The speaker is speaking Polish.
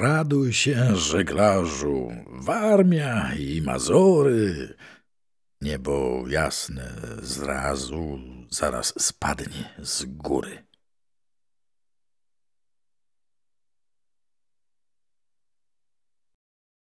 Raduj się, żeglarzu, Warmia i Mazory. Niebo jasne zrazu zaraz spadnie z góry.